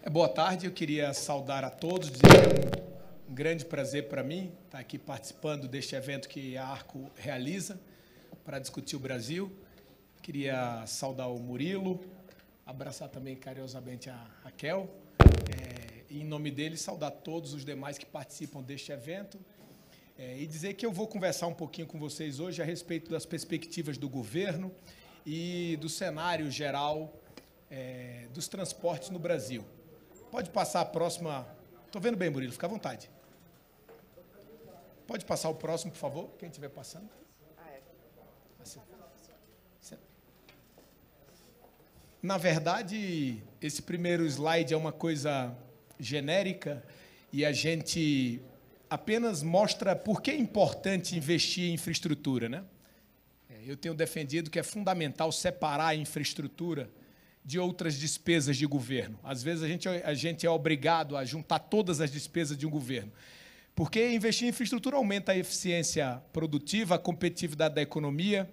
É boa tarde, eu queria saudar a todos, dizer que é um grande prazer para mim estar tá aqui participando deste evento que a Arco realiza para discutir o Brasil. Queria saudar o Murilo, abraçar também carinhosamente a Raquel, é, e em nome dele saudar todos os demais que participam deste evento é, e dizer que eu vou conversar um pouquinho com vocês hoje a respeito das perspectivas do governo e do cenário geral é, dos transportes no Brasil. Pode passar a próxima. Estou vendo bem, Murilo, fica à vontade. Pode passar o próximo, por favor, quem estiver passando. Ah, é. assim. Na verdade, esse primeiro slide é uma coisa genérica e a gente apenas mostra por que é importante investir em infraestrutura, né? É, eu tenho defendido que é fundamental separar a infraestrutura de outras despesas de governo. Às vezes a gente, é, a gente é obrigado a juntar todas as despesas de um governo. Porque investir em infraestrutura aumenta a eficiência produtiva, a competitividade da economia,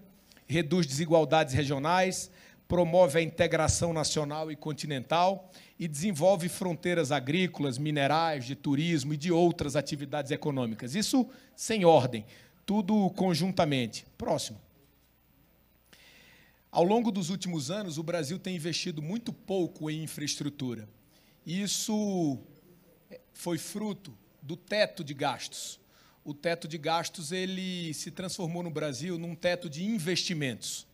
reduz desigualdades regionais, promove a integração nacional e continental e desenvolve fronteiras agrícolas, minerais, de turismo e de outras atividades econômicas. Isso sem ordem, tudo conjuntamente. Próximo. Ao longo dos últimos anos, o Brasil tem investido muito pouco em infraestrutura. Isso foi fruto do teto de gastos. O teto de gastos ele se transformou no Brasil num teto de investimentos.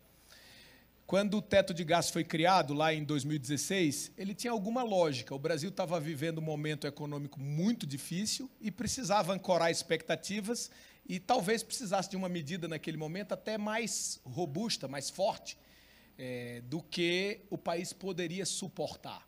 Quando o teto de gastos foi criado lá em 2016, ele tinha alguma lógica. O Brasil estava vivendo um momento econômico muito difícil e precisava ancorar expectativas e talvez precisasse de uma medida naquele momento até mais robusta, mais forte é, do que o país poderia suportar.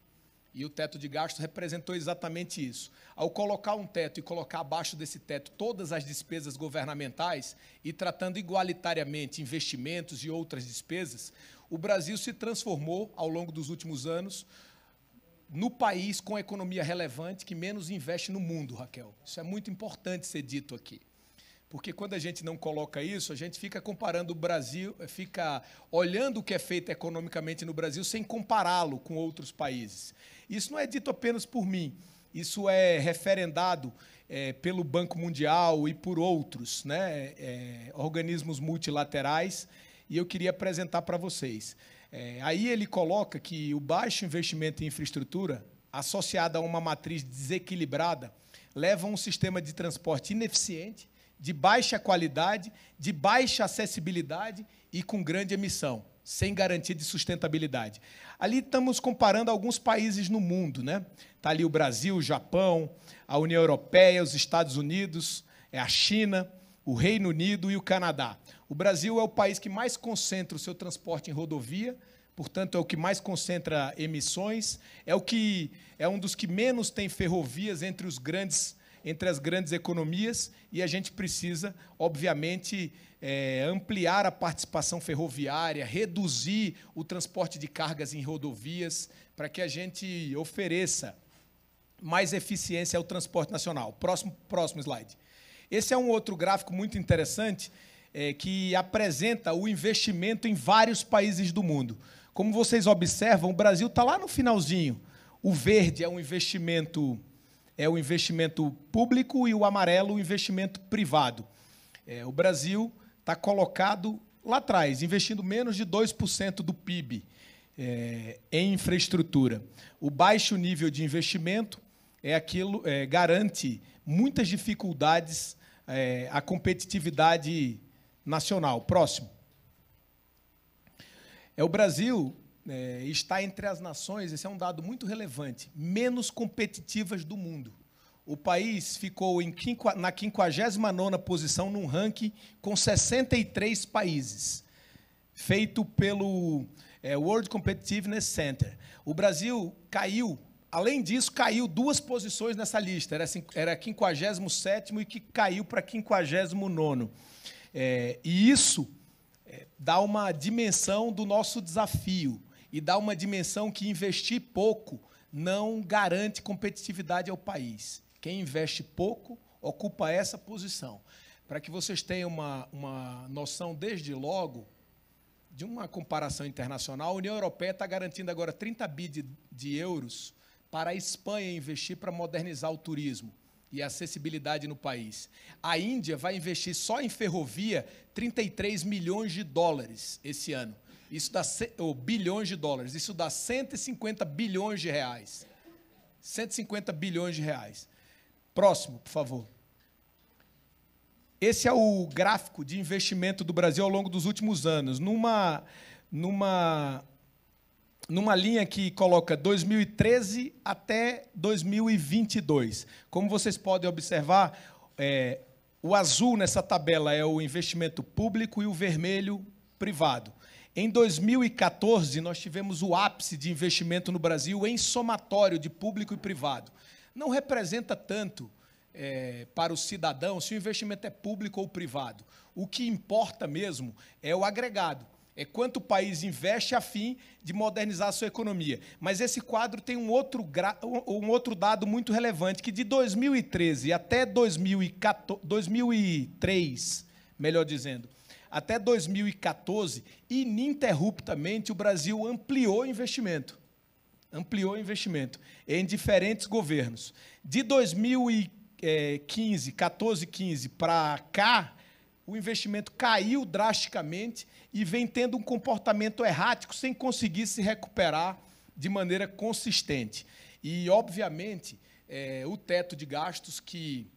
E o teto de gastos representou exatamente isso. Ao colocar um teto e colocar abaixo desse teto todas as despesas governamentais e tratando igualitariamente investimentos e outras despesas, o Brasil se transformou ao longo dos últimos anos no país com economia relevante que menos investe no mundo, Raquel. Isso é muito importante ser dito aqui porque quando a gente não coloca isso, a gente fica comparando o Brasil, fica olhando o que é feito economicamente no Brasil sem compará-lo com outros países. Isso não é dito apenas por mim, isso é referendado é, pelo Banco Mundial e por outros né, é, organismos multilaterais, e eu queria apresentar para vocês. É, aí ele coloca que o baixo investimento em infraestrutura, associado a uma matriz desequilibrada, leva a um sistema de transporte ineficiente de baixa qualidade, de baixa acessibilidade e com grande emissão, sem garantia de sustentabilidade. Ali estamos comparando alguns países no mundo, né? Está ali o Brasil, o Japão, a União Europeia, os Estados Unidos, é a China, o Reino Unido e o Canadá. O Brasil é o país que mais concentra o seu transporte em rodovia, portanto é o que mais concentra emissões, é o que é um dos que menos tem ferrovias entre os grandes entre as grandes economias e a gente precisa, obviamente, é, ampliar a participação ferroviária, reduzir o transporte de cargas em rodovias, para que a gente ofereça mais eficiência ao transporte nacional. Próximo, próximo slide. Esse é um outro gráfico muito interessante é, que apresenta o investimento em vários países do mundo. Como vocês observam, o Brasil está lá no finalzinho. O verde é um investimento é o investimento público e o amarelo, o investimento privado. É, o Brasil está colocado lá atrás, investindo menos de 2% do PIB é, em infraestrutura. O baixo nível de investimento é aquilo é, garante muitas dificuldades é, à competitividade nacional. Próximo. É, o Brasil é, está entre as nações, esse é um dado muito relevante, menos competitivas do mundo. O país ficou em, na 59ª posição num ranking com 63 países, feito pelo é, World Competitiveness Center. O Brasil caiu, além disso, caiu duas posições nessa lista, era, era 57º e que caiu para 59º. É, e isso é, dá uma dimensão do nosso desafio e dá uma dimensão que investir pouco não garante competitividade ao país. Quem investe pouco ocupa essa posição. Para que vocês tenham uma, uma noção, desde logo, de uma comparação internacional, a União Europeia está garantindo agora 30 bi de, de euros para a Espanha investir para modernizar o turismo e a acessibilidade no país. A Índia vai investir só em ferrovia 33 milhões de dólares esse ano. Isso dá oh, bilhões de dólares. Isso dá 150 bilhões de reais. 150 bilhões de reais. Próximo, por favor. Esse é o gráfico de investimento do Brasil ao longo dos últimos anos. Numa, numa, numa linha que coloca 2013 até 2022. Como vocês podem observar, é, o azul nessa tabela é o investimento público e o vermelho privado. Em 2014, nós tivemos o ápice de investimento no Brasil em somatório de público e privado. Não representa tanto é, para o cidadão se o investimento é público ou privado. O que importa mesmo é o agregado. É quanto o país investe a fim de modernizar a sua economia. Mas esse quadro tem um outro, um outro dado muito relevante, que de 2013 até 2014, 2003, melhor dizendo, até 2014, ininterruptamente, o Brasil ampliou investimento. Ampliou investimento em diferentes governos. De 2015, 14, 15 para cá, o investimento caiu drasticamente e vem tendo um comportamento errático sem conseguir se recuperar de maneira consistente. E, obviamente, é, o teto de gastos que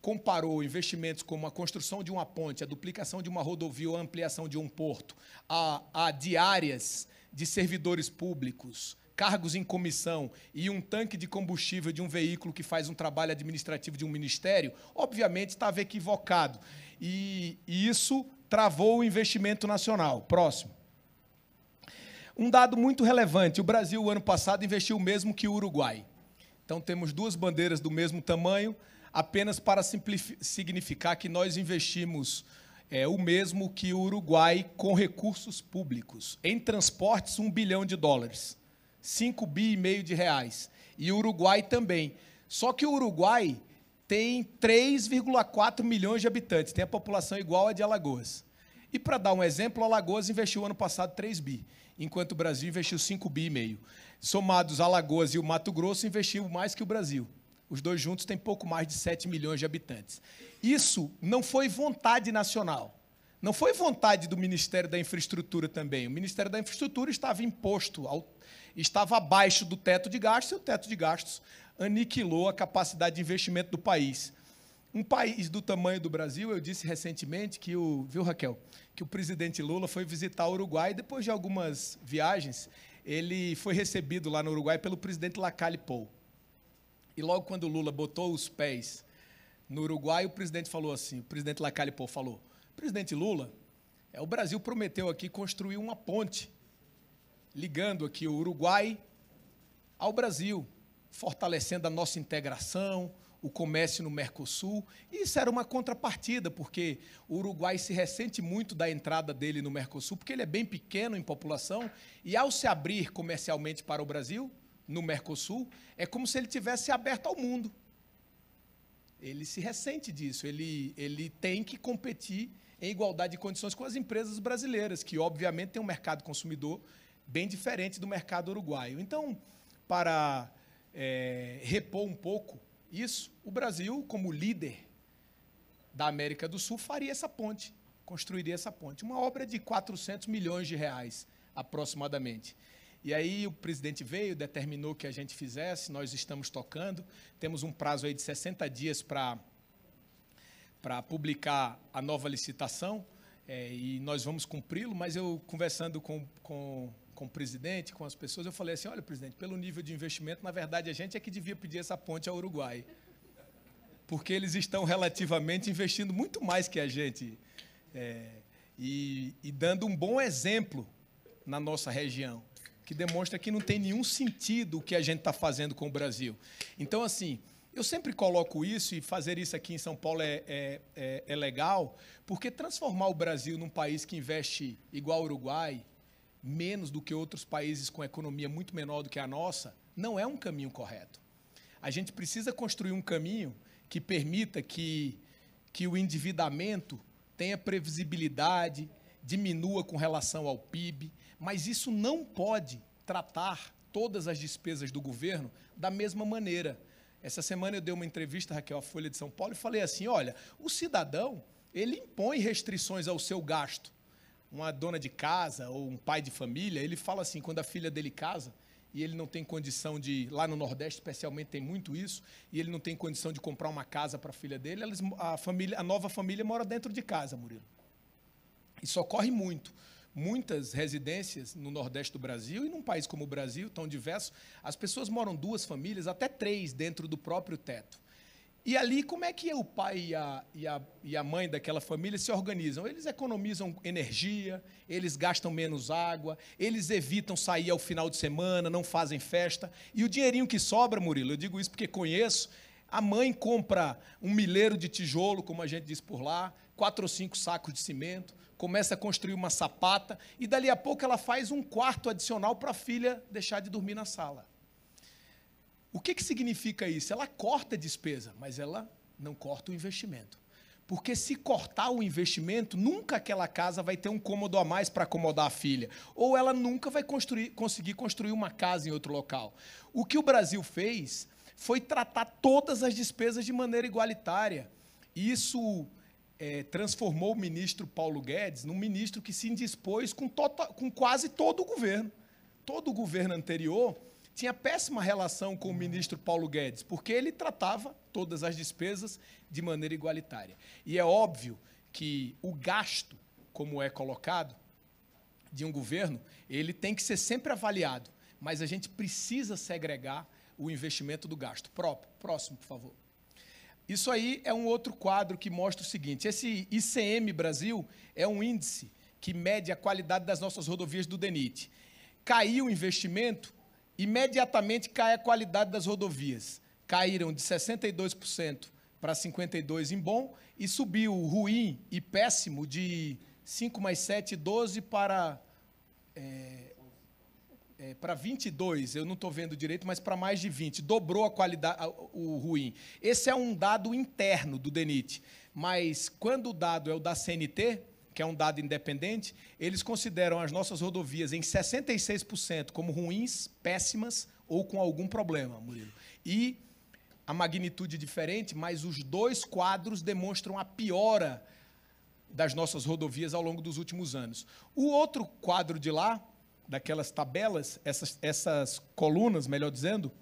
comparou investimentos como a construção de uma ponte, a duplicação de uma rodovia ou a ampliação de um porto, a, a diárias de servidores públicos, cargos em comissão e um tanque de combustível de um veículo que faz um trabalho administrativo de um ministério, obviamente estava equivocado. E, e isso travou o investimento nacional. Próximo. Um dado muito relevante: o Brasil, ano passado, investiu o mesmo que o Uruguai. Então, temos duas bandeiras do mesmo tamanho, apenas para significar que nós investimos é, o mesmo que o Uruguai com recursos públicos. Em transportes, um bilhão de dólares. 5 bi e meio de reais. E o Uruguai também. Só que o Uruguai tem 3,4 milhões de habitantes, tem a população igual a de Alagoas. E para dar um exemplo, Alagoas investiu ano passado 3 bi, enquanto o Brasil investiu 5 bi e meio. Somados Alagoas e o Mato Grosso investiu mais que o Brasil. Os dois juntos têm pouco mais de 7 milhões de habitantes. Isso não foi vontade nacional. Não foi vontade do Ministério da Infraestrutura também. O Ministério da Infraestrutura estava imposto, ao, estava abaixo do teto de gastos, e o teto de gastos aniquilou a capacidade de investimento do país. Um país do tamanho do Brasil, eu disse recentemente que o, viu Raquel, que o presidente Lula foi visitar o Uruguai e depois de algumas viagens, ele foi recebido lá no Uruguai pelo presidente Lacalle Pou. E logo quando o Lula botou os pés no Uruguai, o presidente falou assim, o presidente Lacalipô falou, presidente Lula, é, o Brasil prometeu aqui construir uma ponte ligando aqui o Uruguai ao Brasil, fortalecendo a nossa integração, o comércio no Mercosul. E isso era uma contrapartida, porque o Uruguai se ressente muito da entrada dele no Mercosul, porque ele é bem pequeno em população, e ao se abrir comercialmente para o Brasil, no Mercosul, é como se ele tivesse aberto ao mundo. Ele se ressente disso, ele, ele tem que competir em igualdade de condições com as empresas brasileiras, que obviamente tem um mercado consumidor bem diferente do mercado uruguaio. Então, para é, repor um pouco isso, o Brasil, como líder da América do Sul, faria essa ponte, construiria essa ponte. Uma obra de 400 milhões de reais, aproximadamente. E aí o presidente veio, determinou que a gente fizesse, nós estamos tocando, temos um prazo aí de 60 dias para para publicar a nova licitação é, e nós vamos cumpri-lo, mas eu conversando com, com, com o presidente, com as pessoas, eu falei assim, olha presidente, pelo nível de investimento, na verdade a gente é que devia pedir essa ponte ao Uruguai, porque eles estão relativamente investindo muito mais que a gente é, e, e dando um bom exemplo na nossa região que demonstra que não tem nenhum sentido o que a gente está fazendo com o Brasil. Então, assim, eu sempre coloco isso, e fazer isso aqui em São Paulo é, é, é, é legal, porque transformar o Brasil num país que investe igual ao Uruguai, menos do que outros países com economia muito menor do que a nossa, não é um caminho correto. A gente precisa construir um caminho que permita que, que o endividamento tenha previsibilidade, diminua com relação ao PIB, mas isso não pode tratar todas as despesas do governo da mesma maneira. Essa semana eu dei uma entrevista, Raquel, à Folha de São Paulo, e falei assim: olha, o cidadão, ele impõe restrições ao seu gasto. Uma dona de casa ou um pai de família, ele fala assim: quando a filha dele casa e ele não tem condição de. Lá no Nordeste, especialmente, tem muito isso, e ele não tem condição de comprar uma casa para a filha dele, a, família, a nova família mora dentro de casa, Murilo. Isso ocorre muito muitas residências no Nordeste do Brasil e num país como o Brasil, tão diverso, as pessoas moram duas famílias, até três, dentro do próprio teto. E ali, como é que o pai e a, e, a, e a mãe daquela família se organizam? Eles economizam energia, eles gastam menos água, eles evitam sair ao final de semana, não fazem festa. E o dinheirinho que sobra, Murilo, eu digo isso porque conheço, a mãe compra um milheiro de tijolo, como a gente diz por lá, quatro ou cinco sacos de cimento, começa a construir uma sapata, e dali a pouco ela faz um quarto adicional para a filha deixar de dormir na sala. O que, que significa isso? Ela corta a despesa, mas ela não corta o investimento. Porque se cortar o investimento, nunca aquela casa vai ter um cômodo a mais para acomodar a filha. Ou ela nunca vai construir, conseguir construir uma casa em outro local. O que o Brasil fez foi tratar todas as despesas de maneira igualitária. Isso é, transformou o ministro Paulo Guedes num ministro que se indispôs com, total, com quase todo o governo. Todo o governo anterior tinha péssima relação com o ministro Paulo Guedes, porque ele tratava todas as despesas de maneira igualitária. E é óbvio que o gasto, como é colocado, de um governo, ele tem que ser sempre avaliado, mas a gente precisa segregar o investimento do gasto. Próximo, por favor. Isso aí é um outro quadro que mostra o seguinte: esse ICM Brasil é um índice que mede a qualidade das nossas rodovias do DENIT. Caiu o investimento, imediatamente cai a qualidade das rodovias. Caíram de 62% para 52% em bom e subiu o ruim e péssimo de 5 mais 7, 12 para é, é, para 22, eu não estou vendo direito, mas para mais de 20, dobrou a qualidade, o ruim. Esse é um dado interno do DENIT, mas quando o dado é o da CNT, que é um dado independente, eles consideram as nossas rodovias em 66% como ruins, péssimas ou com algum problema, Murilo. E a magnitude é diferente, mas os dois quadros demonstram a piora das nossas rodovias ao longo dos últimos anos. O outro quadro de lá daquelas tabelas, essas, essas colunas, melhor dizendo,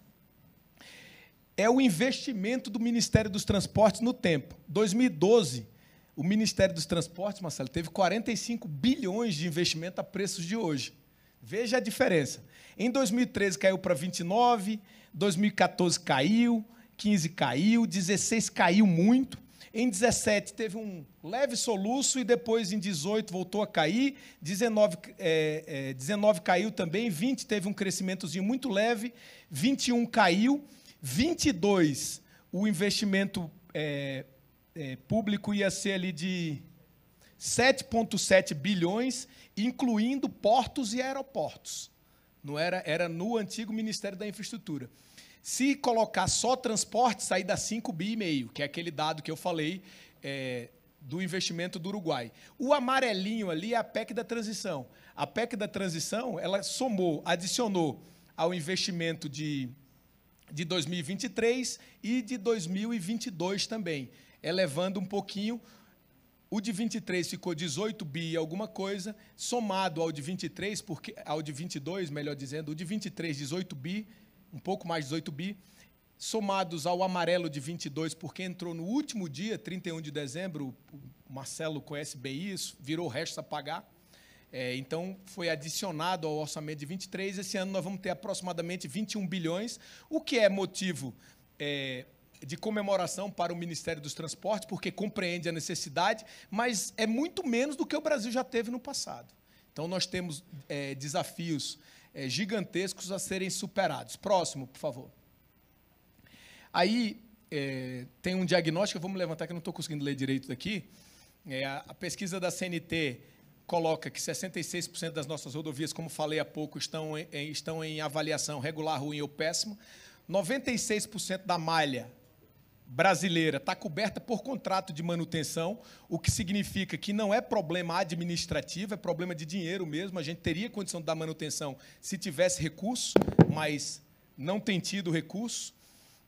é o investimento do Ministério dos Transportes no tempo. 2012, o Ministério dos Transportes, Marcelo, teve 45 bilhões de investimento a preços de hoje. Veja a diferença. Em 2013 caiu para 29, 2014 caiu, 15 caiu, 16 caiu muito. Em 17 teve um leve soluço e depois em 18 voltou a cair. 19, é, é, 19 caiu também. 20 teve um crescimentozinho muito leve. 21 caiu. 22 o investimento é, é, público ia ser ali de 7,7 bilhões, incluindo portos e aeroportos. Não era, era no antigo Ministério da Infraestrutura. Se colocar só transporte, sair da 5 bi e meio, que é aquele dado que eu falei é, do investimento do Uruguai. O amarelinho ali é a PEC da transição. A PEC da transição, ela somou, adicionou ao investimento de, de 2023 e de 2022 também, elevando um pouquinho o de 23 ficou 18 bi e alguma coisa, somado ao de 23, porque ao de 22, melhor dizendo, o de 23, 18 bi, um pouco mais de 18 bi, somados ao amarelo de 22, porque entrou no último dia, 31 de dezembro, o Marcelo conhece bem isso, virou resto a pagar. É, então, foi adicionado ao orçamento de 23. Esse ano nós vamos ter aproximadamente 21 bilhões, o que é motivo é, de comemoração para o Ministério dos Transportes, porque compreende a necessidade, mas é muito menos do que o Brasil já teve no passado. Então, nós temos é, desafios é, gigantescos a serem superados. Próximo, por favor. Aí é, tem um diagnóstico, vamos levantar que eu não estou conseguindo ler direito daqui. É, a, a pesquisa da CNT coloca que 66% das nossas rodovias, como falei há pouco, estão em, estão em avaliação regular, ruim ou péssimo. 96% da malha brasileira está coberta por contrato de manutenção, o que significa que não é problema administrativo, é problema de dinheiro mesmo. A gente teria condição de dar manutenção se tivesse recurso, mas não tem tido recurso.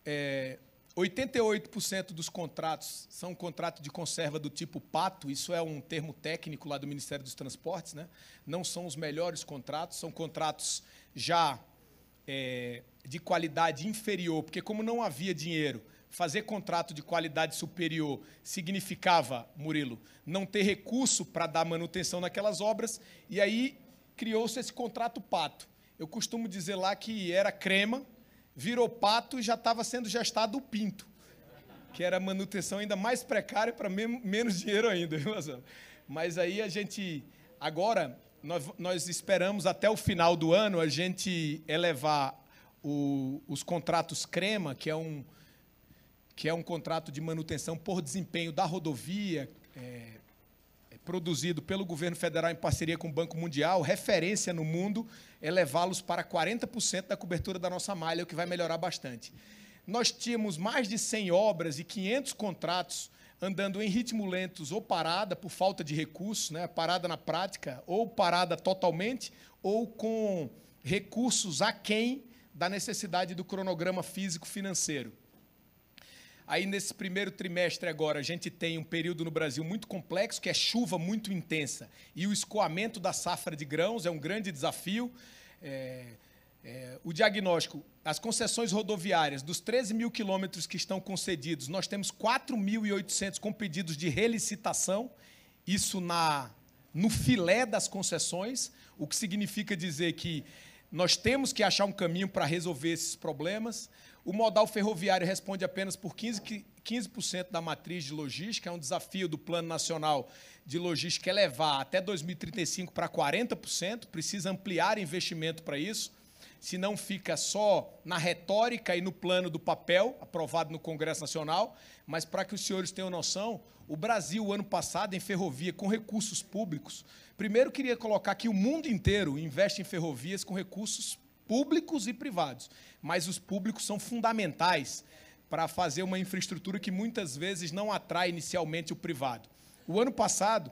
É, 88% dos contratos são contratos de conserva do tipo pato, isso é um termo técnico lá do Ministério dos Transportes, né? não são os melhores contratos, são contratos já é, de qualidade inferior, porque como não havia dinheiro, fazer contrato de qualidade superior significava, Murilo, não ter recurso para dar manutenção naquelas obras, e aí criou-se esse contrato pato. Eu costumo dizer lá que era crema, virou pato e já estava sendo gestado o pinto, que era manutenção ainda mais precária para menos dinheiro ainda. Mas aí a gente, agora, nós, nós, esperamos até o final do ano a gente elevar o, os contratos crema, que é um, que é um contrato de manutenção por desempenho da rodovia, é, é, produzido pelo governo federal em parceria com o Banco Mundial, referência no mundo, é levá-los para 40% da cobertura da nossa malha, o que vai melhorar bastante. Nós tínhamos mais de 100 obras e 500 contratos andando em ritmo lentos ou parada por falta de recursos, né? parada na prática, ou parada totalmente, ou com recursos aquém da necessidade do cronograma físico financeiro. Aí nesse primeiro trimestre agora, a gente tem um período no Brasil muito complexo, que é chuva muito intensa. E o escoamento da safra de grãos é um grande desafio. É, é, o diagnóstico, as concessões rodoviárias, dos 13 mil quilômetros que estão concedidos, nós temos 4.800 com pedidos de relicitação, isso na no filé das concessões, o que significa dizer que nós temos que achar um caminho para resolver esses problemas. O modal ferroviário responde apenas por 15%, 15 da matriz de logística. É um desafio do Plano Nacional de Logística elevar até 2035 para 40%. Precisa ampliar investimento para isso. Se não fica só na retórica e no plano do papel, aprovado no Congresso Nacional, mas para que os senhores tenham noção, o Brasil, ano passado, em ferrovia, com recursos públicos, primeiro queria colocar que o mundo inteiro investe em ferrovias com recursos públicos públicos e privados, mas os públicos são fundamentais para fazer uma infraestrutura que muitas vezes não atrai inicialmente o privado. O ano passado,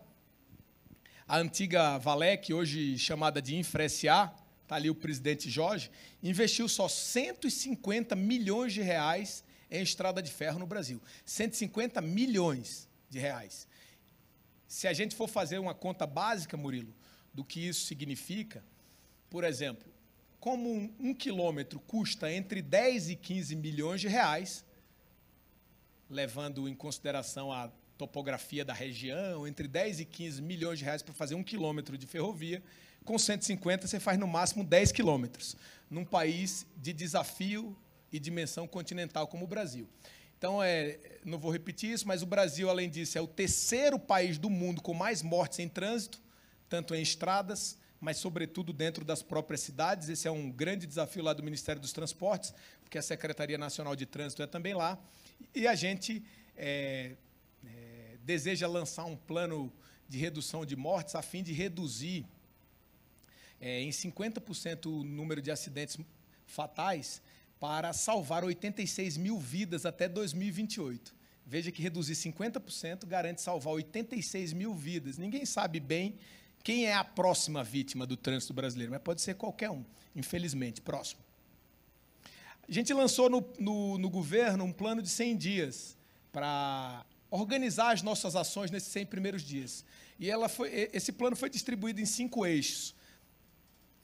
a antiga Valec, hoje chamada de InfraSA, está ali o presidente Jorge, investiu só 150 milhões de reais em estrada de ferro no Brasil. 150 milhões de reais. Se a gente for fazer uma conta básica, Murilo, do que isso significa, por exemplo, como um, um quilômetro custa entre 10 e 15 milhões de reais, levando em consideração a topografia da região, entre 10 e 15 milhões de reais para fazer um quilômetro de ferrovia, com 150 você faz no máximo 10 quilômetros, num país de desafio e dimensão continental como o Brasil. Então, é, não vou repetir isso, mas o Brasil, além disso, é o terceiro país do mundo com mais mortes em trânsito, tanto em estradas mas, sobretudo, dentro das próprias cidades. Esse é um grande desafio lá do Ministério dos Transportes, porque a Secretaria Nacional de Trânsito é também lá. E a gente é, é, deseja lançar um plano de redução de mortes a fim de reduzir é, em 50% o número de acidentes fatais para salvar 86 mil vidas até 2028. Veja que reduzir 50% garante salvar 86 mil vidas. Ninguém sabe bem quem é a próxima vítima do trânsito brasileiro? Mas pode ser qualquer um, infelizmente, próximo. A gente lançou no, no, no governo um plano de 100 dias para organizar as nossas ações nesses 100 primeiros dias. E ela foi, esse plano foi distribuído em cinco eixos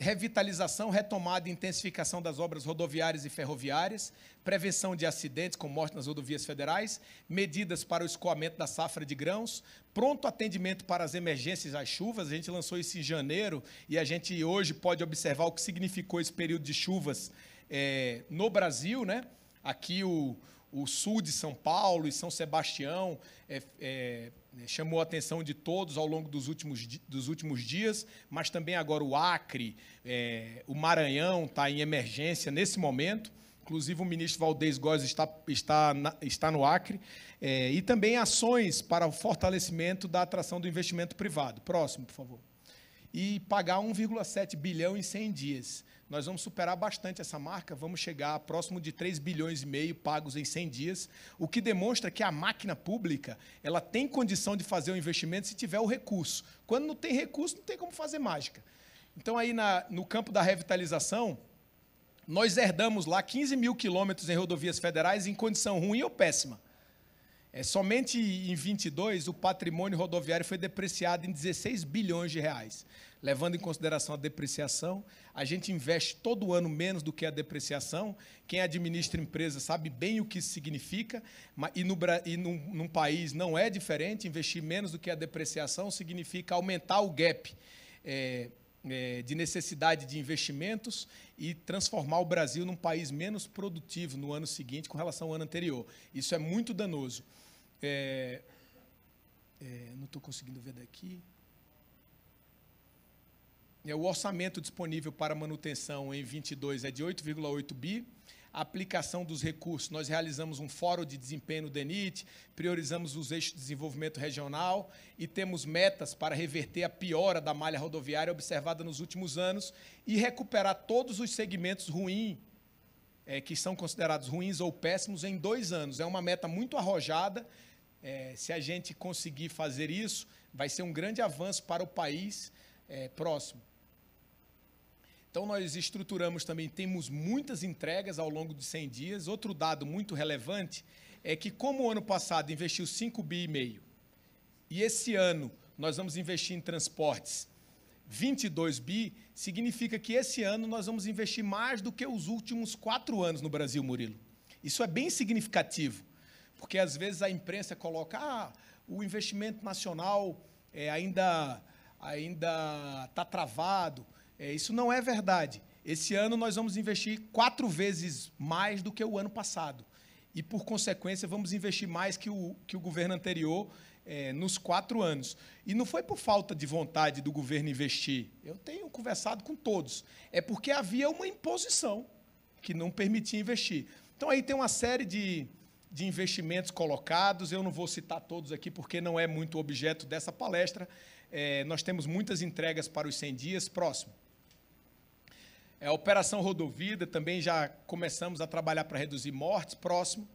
revitalização, retomada e intensificação das obras rodoviárias e ferroviárias, prevenção de acidentes com morte nas rodovias federais, medidas para o escoamento da safra de grãos, pronto atendimento para as emergências às chuvas. A gente lançou isso em janeiro e a gente hoje pode observar o que significou esse período de chuvas é, no Brasil, né? Aqui o, o sul de São Paulo e São Sebastião é, é, né, chamou a atenção de todos ao longo dos últimos, dos últimos dias, mas também agora o Acre, é, o Maranhão está em emergência nesse momento. Inclusive, o ministro Valdez Góes está, está, está no Acre. É, e também ações para o fortalecimento da atração do investimento privado. Próximo, por favor e pagar 1,7 bilhão em 100 dias. Nós vamos superar bastante essa marca, vamos chegar a próximo de 3 bilhões e meio pagos em 100 dias, o que demonstra que a máquina pública, ela tem condição de fazer o investimento se tiver o recurso. Quando não tem recurso, não tem como fazer mágica. Então aí na, no campo da revitalização, nós herdamos lá 15 mil quilômetros em rodovias federais em condição ruim ou péssima. É, somente em 22, o patrimônio rodoviário foi depreciado em 16 bilhões de reais. Levando em consideração a depreciação, a gente investe todo ano menos do que a depreciação. Quem administra empresa sabe bem o que isso significa, e, no, e num, num país não é diferente. Investir menos do que a depreciação significa aumentar o gap. É, é, de necessidade de investimentos e transformar o Brasil num país menos produtivo no ano seguinte com relação ao ano anterior. Isso é muito danoso. É, é, não estou conseguindo ver daqui. É, o orçamento disponível para manutenção em 22 é de 8,8 bi. A aplicação dos recursos, nós realizamos um fórum de desempenho do DENIT, priorizamos os eixos de desenvolvimento regional e temos metas para reverter a piora da malha rodoviária observada nos últimos anos e recuperar todos os segmentos ruins é, que são considerados ruins ou péssimos em dois anos. É uma meta muito arrojada é, se a gente conseguir fazer isso, vai ser um grande avanço para o país é, próximo. Então, nós estruturamos também, temos muitas entregas ao longo de 100 dias. Outro dado muito relevante é que, como o ano passado investiu 5 bi e meio, e esse ano nós vamos investir em transportes 22 bi, significa que esse ano nós vamos investir mais do que os últimos quatro anos no Brasil, Murilo. Isso é bem significativo. Porque às vezes a imprensa coloca, ah, o investimento nacional é, ainda ainda está travado. É, isso não é verdade. Esse ano nós vamos investir quatro vezes mais do que o ano passado. E, por consequência, vamos investir mais que o, que o governo anterior é, nos quatro anos. E não foi por falta de vontade do governo investir. Eu tenho conversado com todos. É porque havia uma imposição que não permitia investir. Então, aí tem uma série de, de investimentos colocados. Eu não vou citar todos aqui porque não é muito objeto dessa palestra. É, nós temos muitas entregas para os 100 dias. Próximo. É, Operação Rodovida, também já começamos a trabalhar para reduzir mortes. Próximo.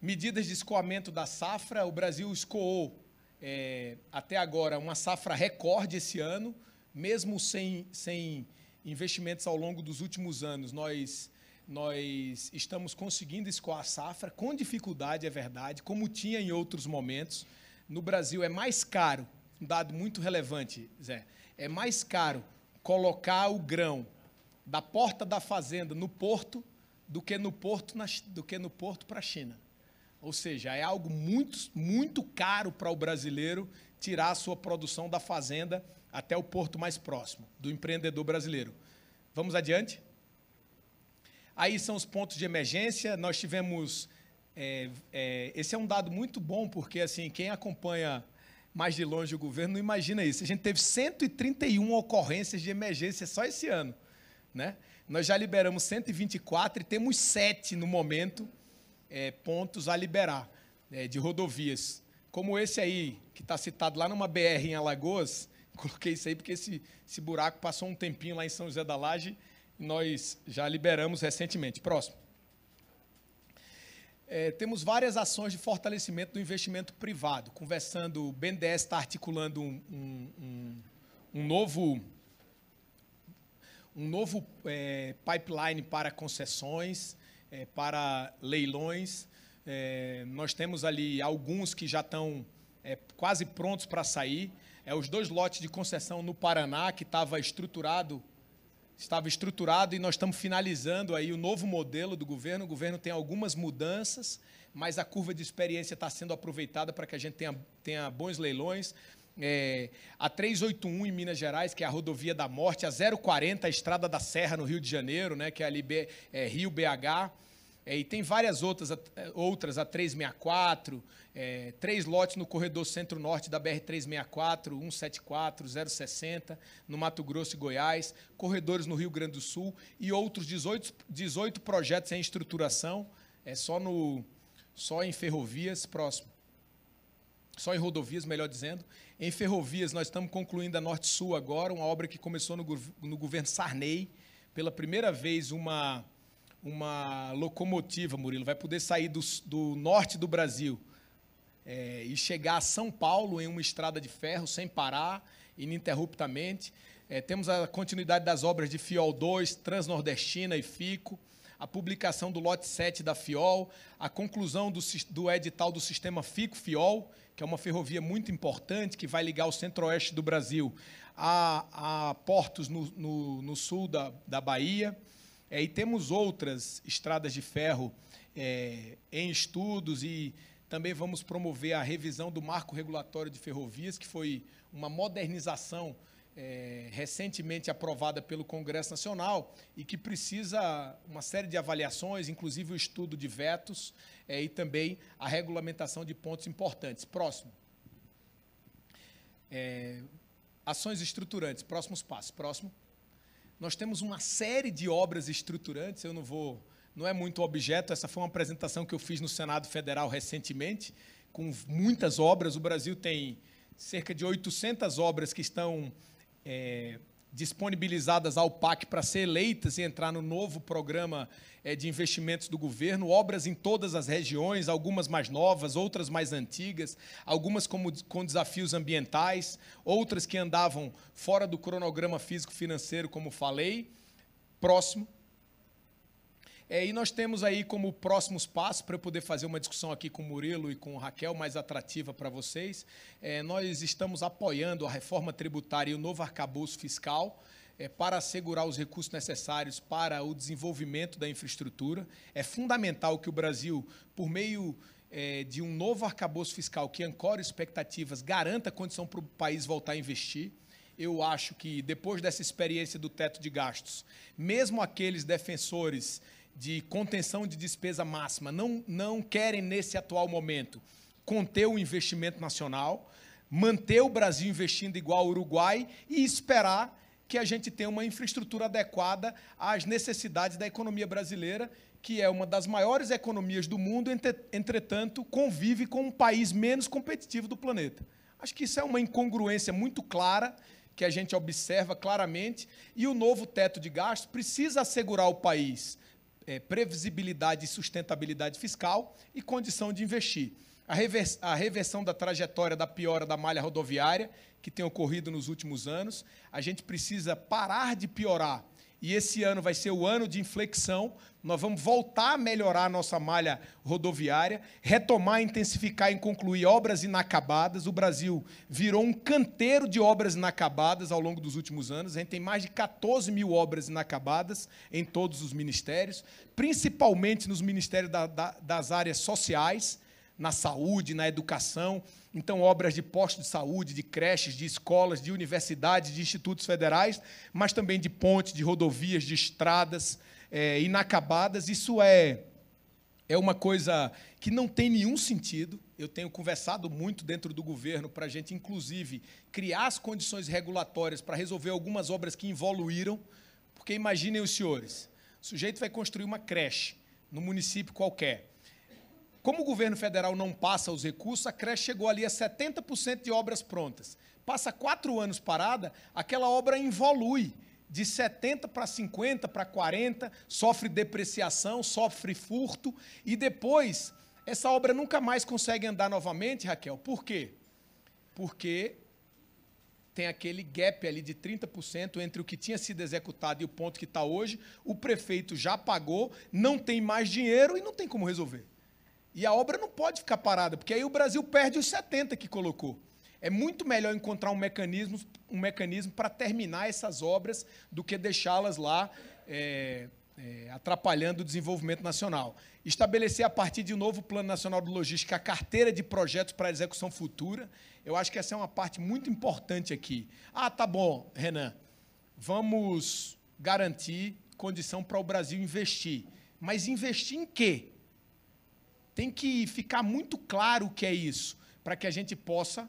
Medidas de escoamento da safra. O Brasil escoou é, até agora uma safra recorde esse ano, mesmo sem, sem investimentos ao longo dos últimos anos. Nós nós estamos conseguindo escoar safra com dificuldade, é verdade, como tinha em outros momentos. No Brasil é mais caro, um dado muito relevante, Zé, é mais caro colocar o grão da porta da fazenda no porto do que no porto na, do que no porto para a China. Ou seja, é algo muito muito caro para o brasileiro tirar a sua produção da fazenda até o porto mais próximo do empreendedor brasileiro. Vamos adiante? Aí são os pontos de emergência. Nós tivemos. É, é, esse é um dado muito bom, porque assim, quem acompanha mais de longe o governo não imagina isso. A gente teve 131 ocorrências de emergência só esse ano. Né? Nós já liberamos 124 e temos sete no momento é, pontos a liberar é, de rodovias. Como esse aí, que está citado lá numa BR em Alagoas, coloquei isso aí porque esse, esse buraco passou um tempinho lá em São José da Laje nós já liberamos recentemente. Próximo. É, temos várias ações de fortalecimento do investimento privado. Conversando, o BNDES está articulando um, um, um, um novo um novo é, pipeline para concessões, é, para leilões. É, nós temos ali alguns que já estão é, quase prontos para sair. É os dois lotes de concessão no Paraná, que estava estruturado estava estruturado e nós estamos finalizando aí o novo modelo do governo. O governo tem algumas mudanças, mas a curva de experiência está sendo aproveitada para que a gente tenha, tenha bons leilões. É, a 381 em Minas Gerais, que é a rodovia da morte, a 040, a Estrada da Serra, no Rio de Janeiro, né, que é ali B, é, Rio BH. É, e tem várias outras, outras a 364, é, três lotes no corredor centro-norte da BR-364, 174, 060, no Mato Grosso e Goiás, corredores no Rio Grande do Sul e outros 18, 18 projetos em estruturação, é só, no, só em ferrovias, próximo. Só em rodovias, melhor dizendo. Em ferrovias, nós estamos concluindo a Norte-Sul agora, uma obra que começou no, no governo Sarney, pela primeira vez uma uma locomotiva, Murilo, vai poder sair do, do norte do Brasil é, e chegar a São Paulo em uma estrada de ferro sem parar, ininterruptamente. É, temos a continuidade das obras de FIOL 2, Transnordestina e FICO, a publicação do lote 7 da FIOL, a conclusão do, do edital do sistema FICO-FIOL, que é uma ferrovia muito importante que vai ligar o centro-oeste do Brasil a, a portos no, no, no sul da, da Bahia é, e temos outras estradas de ferro é, em estudos e também vamos promover a revisão do marco regulatório de ferrovias, que foi uma modernização é, recentemente aprovada pelo Congresso Nacional e que precisa uma série de avaliações, inclusive o estudo de vetos é, e também a regulamentação de pontos importantes. Próximo. É, ações estruturantes, próximos passos. Próximo nós temos uma série de obras estruturantes, eu não vou, não é muito objeto, essa foi uma apresentação que eu fiz no Senado Federal recentemente, com muitas obras, o Brasil tem cerca de 800 obras que estão é, disponibilizadas ao PAC para ser eleitas e entrar no novo programa eh, de investimentos do governo, obras em todas as regiões, algumas mais novas, outras mais antigas, algumas como, com desafios ambientais, outras que andavam fora do cronograma físico-financeiro, como falei. Próximo. É, e nós temos aí como próximos passos, para eu poder fazer uma discussão aqui com o Murilo e com o Raquel mais atrativa para vocês, é, nós estamos apoiando a reforma tributária e o novo arcabouço fiscal. É, para assegurar os recursos necessários para o desenvolvimento da infraestrutura. É fundamental que o Brasil, por meio é, de um novo arcabouço fiscal que ancore expectativas, garanta condição para o país voltar a investir. Eu acho que depois dessa experiência do teto de gastos, mesmo aqueles defensores de contenção de despesa máxima não, não querem, nesse atual momento, conter o investimento nacional, manter o Brasil investindo igual ao Uruguai e esperar que a gente tenha uma infraestrutura adequada às necessidades da economia brasileira, que é uma das maiores economias do mundo, entretanto, convive com um país menos competitivo do planeta. Acho que isso é uma incongruência muito clara que a gente observa claramente e o novo teto de gastos precisa assegurar o país é, previsibilidade e sustentabilidade fiscal e condição de investir. A, revers, a reversão da trajetória da piora da malha rodoviária, que tem ocorrido nos últimos anos, a gente precisa parar de piorar e esse ano vai ser o ano de inflexão. Nós vamos voltar a melhorar a nossa malha rodoviária, retomar, intensificar e concluir obras inacabadas. O Brasil virou um canteiro de obras inacabadas ao longo dos últimos anos. A gente tem mais de 14 mil obras inacabadas em todos os ministérios, principalmente nos ministérios da, da, das áreas sociais, na saúde, na educação então obras de postos de saúde, de creches, de escolas, de universidades, de institutos federais, mas também de pontes, de rodovias, de estradas é, inacabadas. Isso é, é uma coisa que não tem nenhum sentido. Eu tenho conversado muito dentro do governo para a gente, inclusive, criar as condições regulatórias para resolver algumas obras que evoluíram, porque imaginem os senhores, o sujeito vai construir uma creche no município qualquer como o governo federal não passa os recursos, a creche chegou ali a 70% de obras prontas. Passa quatro anos parada, aquela obra involui de 70 para 50 para 40, sofre depreciação, sofre furto e depois essa obra nunca mais consegue andar novamente, Raquel. Por quê? Porque tem aquele gap ali de 30% entre o que tinha sido executado e o ponto que está hoje. O prefeito já pagou, não tem mais dinheiro e não tem como resolver. E a obra não pode ficar parada, porque aí o Brasil perde os 70 que colocou. É muito melhor encontrar um mecanismo um mecanismo para terminar essas obras do que deixá-las lá é, é, atrapalhando o desenvolvimento nacional. Estabelecer a partir de um novo Plano Nacional de Logística a carteira de projetos para execução futura. Eu acho que essa é uma parte muito importante aqui. Ah, tá bom, Renan. Vamos garantir condição para o Brasil investir. Mas investir em quê? Tem que ficar muito claro o que é isso, para que a gente possa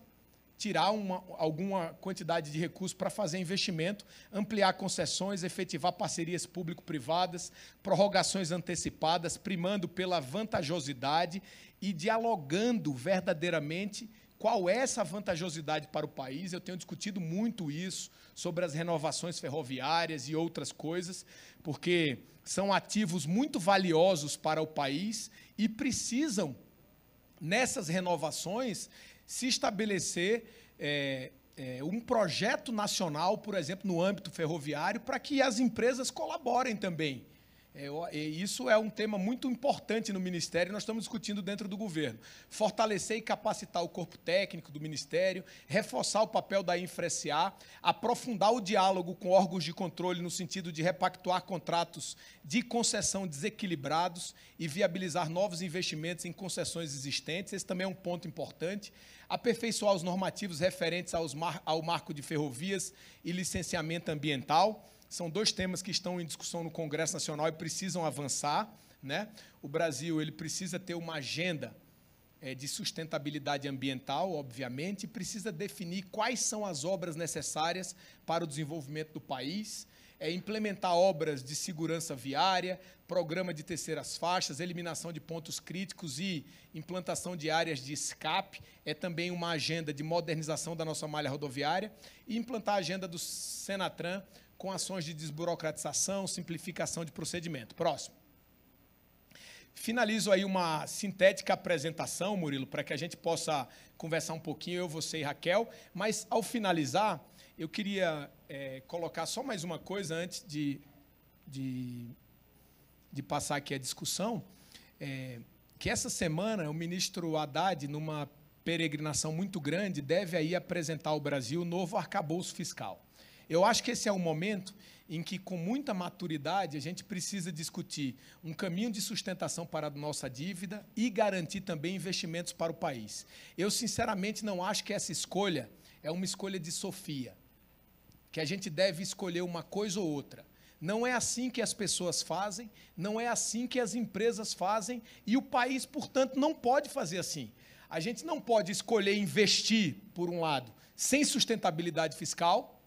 tirar uma, alguma quantidade de recursos para fazer investimento, ampliar concessões, efetivar parcerias público-privadas, prorrogações antecipadas, primando pela vantajosidade e dialogando verdadeiramente qual é essa vantajosidade para o país. Eu tenho discutido muito isso sobre as renovações ferroviárias e outras coisas, porque são ativos muito valiosos para o país e precisam, nessas renovações, se estabelecer é, é, um projeto nacional, por exemplo, no âmbito ferroviário, para que as empresas colaborem também. É, é, isso é um tema muito importante no Ministério, nós estamos discutindo dentro do governo. Fortalecer e capacitar o corpo técnico do Ministério, reforçar o papel da InfraSA, aprofundar o diálogo com órgãos de controle no sentido de repactuar contratos de concessão desequilibrados e viabilizar novos investimentos em concessões existentes. Esse também é um ponto importante. Aperfeiçoar os normativos referentes aos mar, ao marco de ferrovias e licenciamento ambiental são dois temas que estão em discussão no Congresso Nacional e precisam avançar. Né? O Brasil ele precisa ter uma agenda é, de sustentabilidade ambiental, obviamente, e precisa definir quais são as obras necessárias para o desenvolvimento do país. É implementar obras de segurança viária, programa de terceiras faixas, eliminação de pontos críticos e implantação de áreas de escape. É também uma agenda de modernização da nossa malha rodoviária e implantar a agenda do Senatran com ações de desburocratização, simplificação de procedimento. Próximo. Finalizo aí uma sintética apresentação, Murilo, para que a gente possa conversar um pouquinho, eu, você e Raquel. Mas ao finalizar, eu queria é, colocar só mais uma coisa antes de, de, de passar aqui a discussão. É, que essa semana o ministro Haddad, numa peregrinação muito grande, deve aí apresentar ao Brasil o novo arcabouço fiscal. Eu acho que esse é o momento em que, com muita maturidade, a gente precisa discutir um caminho de sustentação para a nossa dívida e garantir também investimentos para o país. Eu, sinceramente, não acho que essa escolha é uma escolha de Sofia, que a gente deve escolher uma coisa ou outra. Não é assim que as pessoas fazem, não é assim que as empresas fazem, e o país, portanto, não pode fazer assim. A gente não pode escolher investir, por um lado, sem sustentabilidade fiscal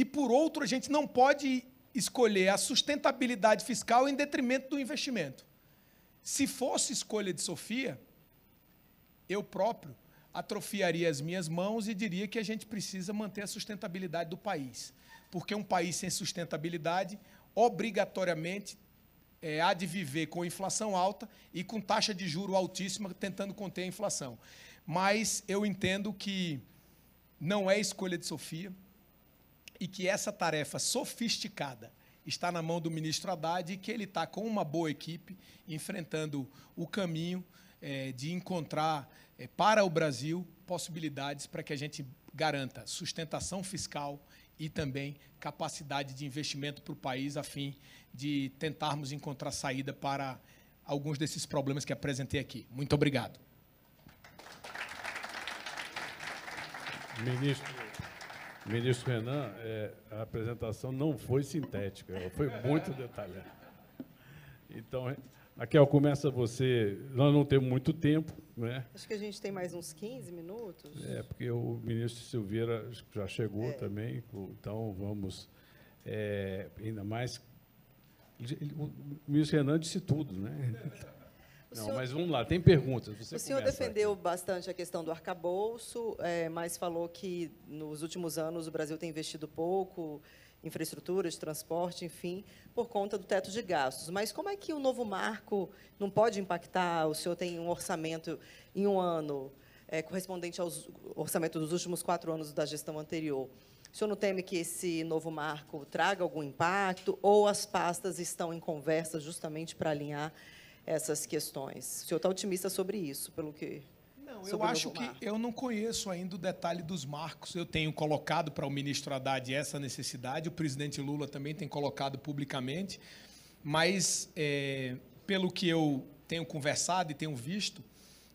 e por outro, a gente não pode escolher a sustentabilidade fiscal em detrimento do investimento. Se fosse escolha de Sofia, eu próprio atrofiaria as minhas mãos e diria que a gente precisa manter a sustentabilidade do país. Porque um país sem sustentabilidade, obrigatoriamente, é, há de viver com inflação alta e com taxa de juro altíssima, tentando conter a inflação. Mas eu entendo que não é escolha de Sofia e que essa tarefa sofisticada está na mão do ministro Haddad e que ele está com uma boa equipe enfrentando o caminho é, de encontrar é, para o Brasil possibilidades para que a gente garanta sustentação fiscal e também capacidade de investimento para o país, a fim de tentarmos encontrar saída para alguns desses problemas que apresentei aqui. Muito obrigado. Ministro. Ministro Renan, é, a apresentação não foi sintética, foi muito detalhada. Então, é, Raquel, começa você. Nós não temos muito tempo, né? Acho que a gente tem mais uns 15 minutos. É, porque o ministro Silveira já chegou é. também, então vamos. É, ainda mais. o ministro Renan disse tudo, né? Não, senhor... mas vamos lá, tem perguntas. Você o senhor defendeu aqui. bastante a questão do arcabouço, é, mas falou que nos últimos anos o Brasil tem investido pouco, infraestrutura, de transporte, enfim, por conta do teto de gastos. Mas como é que o novo marco não pode impactar? O senhor tem um orçamento em um ano é, correspondente ao orçamento dos últimos quatro anos da gestão anterior. O senhor não teme que esse novo marco traga algum impacto ou as pastas estão em conversa justamente para alinhar essas questões. O senhor está otimista sobre isso, pelo que não, eu acho que eu não conheço ainda o detalhe dos marcos. Eu tenho colocado para o ministro Haddad essa necessidade, o presidente Lula também tem colocado publicamente, mas é, pelo que eu tenho conversado e tenho visto,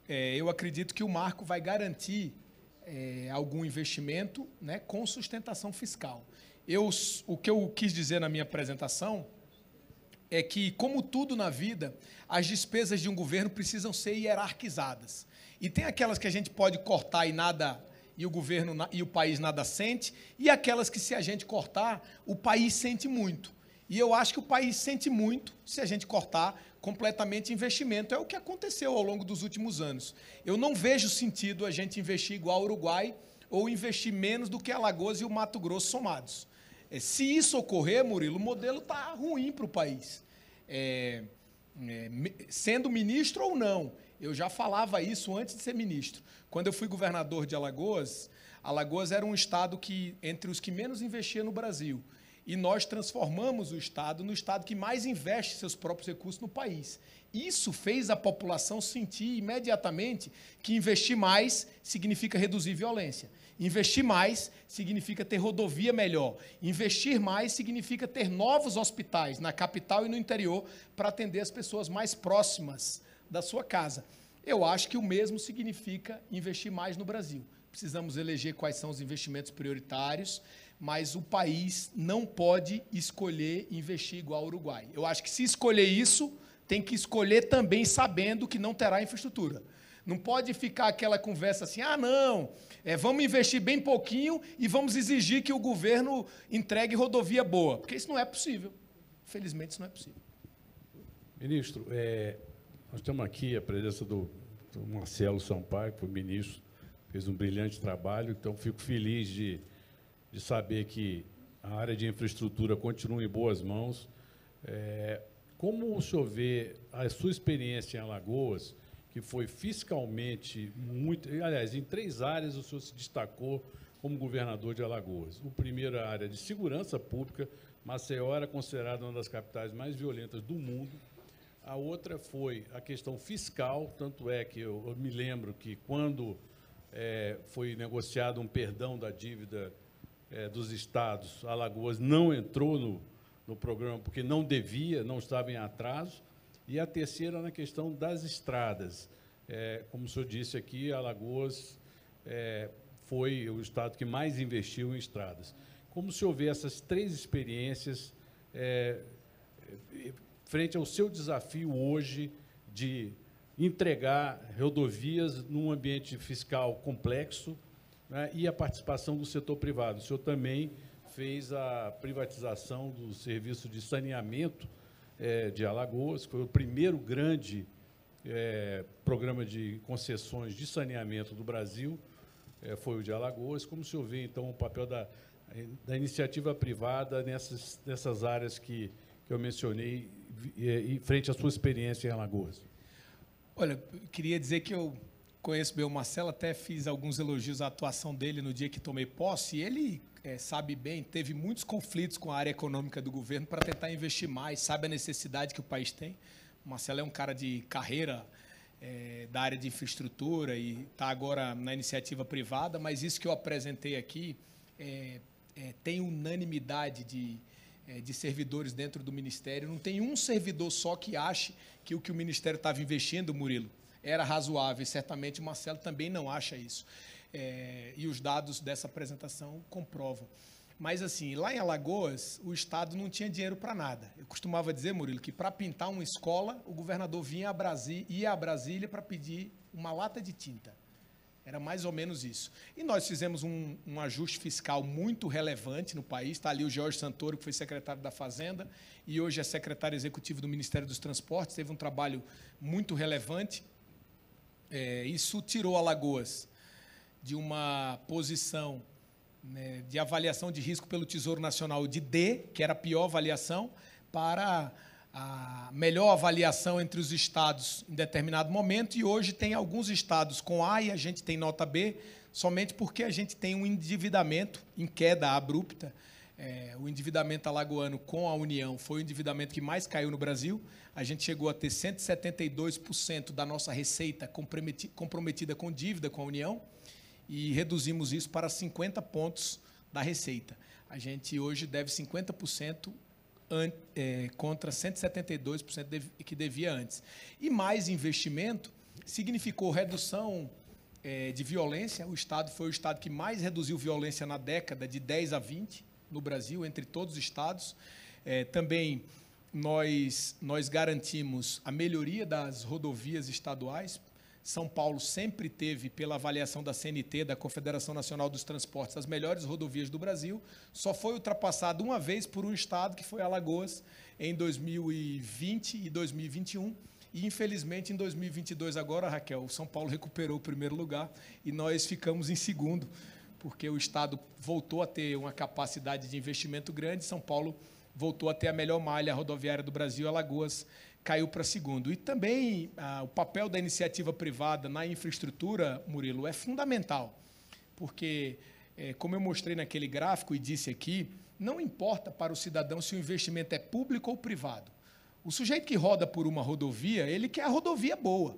é, eu acredito que o marco vai garantir é, algum investimento né, com sustentação fiscal. Eu, o que eu quis dizer na minha apresentação é que, como tudo na vida, as despesas de um governo precisam ser hierarquizadas. E tem aquelas que a gente pode cortar e nada e o governo e o país nada sente, e aquelas que se a gente cortar, o país sente muito. E eu acho que o país sente muito se a gente cortar completamente investimento. É o que aconteceu ao longo dos últimos anos. Eu não vejo sentido a gente investir igual ao Uruguai ou investir menos do que Alagoas e o Mato Grosso somados. É, se isso ocorrer, Murilo, o modelo está ruim para o país. É, é, sendo ministro ou não, eu já falava isso antes de ser ministro. Quando eu fui governador de Alagoas, Alagoas era um estado que entre os que menos investia no Brasil. E nós transformamos o estado no estado que mais investe seus próprios recursos no país. Isso fez a população sentir imediatamente que investir mais significa reduzir violência. Investir mais significa ter rodovia melhor. Investir mais significa ter novos hospitais na capital e no interior para atender as pessoas mais próximas da sua casa. Eu acho que o mesmo significa investir mais no Brasil. Precisamos eleger quais são os investimentos prioritários, mas o país não pode escolher investir igual ao Uruguai. Eu acho que se escolher isso, tem que escolher também sabendo que não terá infraestrutura. Não pode ficar aquela conversa assim, ah, não, é, vamos investir bem pouquinho e vamos exigir que o governo entregue rodovia boa, porque isso não é possível. Felizmente, isso não é possível. Ministro, é, nós temos aqui a presença do, do Marcelo Sampaio, que foi ministro, fez um brilhante trabalho, então fico feliz de, de saber que a área de infraestrutura continua em boas mãos. É, como o senhor vê a sua experiência em Alagoas que foi fiscalmente muito. Aliás, em três áreas o senhor se destacou como governador de Alagoas. O primeiro, a área de segurança pública. Maceió era considerada uma das capitais mais violentas do mundo. A outra foi a questão fiscal, tanto é que eu, eu me lembro que quando é, foi negociado um perdão da dívida é, dos estados, Alagoas não entrou no, no programa porque não devia, não estava em atraso. E a terceira na questão das estradas. É, como o senhor disse aqui, Alagoas é, foi o estado que mais investiu em estradas. Como o senhor vê essas três experiências é, frente ao seu desafio hoje de entregar rodovias num ambiente fiscal complexo né, e a participação do setor privado? O senhor também fez a privatização do serviço de saneamento é, de Alagoas, foi o primeiro grande é, programa de concessões de saneamento do Brasil, é, foi o de Alagoas. Como se vê, então, o papel da, da iniciativa privada nessas, nessas áreas que, que eu mencionei, e, é, e frente à sua experiência em Alagoas? Olha, queria dizer que eu conheço bem o Marcelo, até fiz alguns elogios à atuação dele no dia que tomei posse, e ele é, sabe bem, teve muitos conflitos com a área econômica do governo para tentar investir mais, sabe a necessidade que o país tem. O Marcelo é um cara de carreira é, da área de infraestrutura e está agora na iniciativa privada, mas isso que eu apresentei aqui é, é tem unanimidade de, é, de servidores dentro do Ministério. Não tem um servidor só que ache que o que o Ministério estava investindo, Murilo, era razoável. E certamente o Marcelo também não acha isso é, e os dados dessa apresentação comprovam. Mas assim, lá em Alagoas, o Estado não tinha dinheiro para nada. Eu costumava dizer, Murilo, que para pintar uma escola, o governador vinha a Brasília, ia a Brasília para pedir uma lata de tinta. Era mais ou menos isso. E nós fizemos um, um ajuste fiscal muito relevante no país. Está ali o Jorge Santoro, que foi secretário da Fazenda e hoje é secretário executivo do Ministério dos Transportes. Teve um trabalho muito relevante. É, isso tirou Alagoas de uma posição né, de avaliação de risco pelo Tesouro Nacional de D, que era a pior avaliação, para a melhor avaliação entre os estados em determinado momento, e hoje tem alguns estados com A e a gente tem nota B, somente porque a gente tem um endividamento em queda abrupta. É, o endividamento alagoano com a União foi o endividamento que mais caiu no Brasil. A gente chegou a ter 172% da nossa receita comprometida com dívida com a União e reduzimos isso para 50 pontos da receita. A gente hoje deve 50% an, é, contra 172% de, que devia antes. E mais investimento significou redução é, de violência. O Estado foi o Estado que mais reduziu violência na década de 10 a 20 no Brasil, entre todos os estados. É, também nós, nós garantimos a melhoria das rodovias estaduais, são Paulo sempre teve, pela avaliação da CNT, da Confederação Nacional dos Transportes, as melhores rodovias do Brasil. Só foi ultrapassado uma vez por um estado, que foi Alagoas, em 2020 e 2021. E, infelizmente, em 2022, agora, Raquel, o São Paulo recuperou o primeiro lugar e nós ficamos em segundo, porque o estado voltou a ter uma capacidade de investimento grande. São Paulo voltou a ter a melhor malha rodoviária do Brasil, Alagoas caiu para segundo. E também ah, o papel da iniciativa privada na infraestrutura, Murilo, é fundamental, porque, eh, como eu mostrei naquele gráfico e disse aqui, não importa para o cidadão se o investimento é público ou privado. O sujeito que roda por uma rodovia, ele quer a rodovia boa,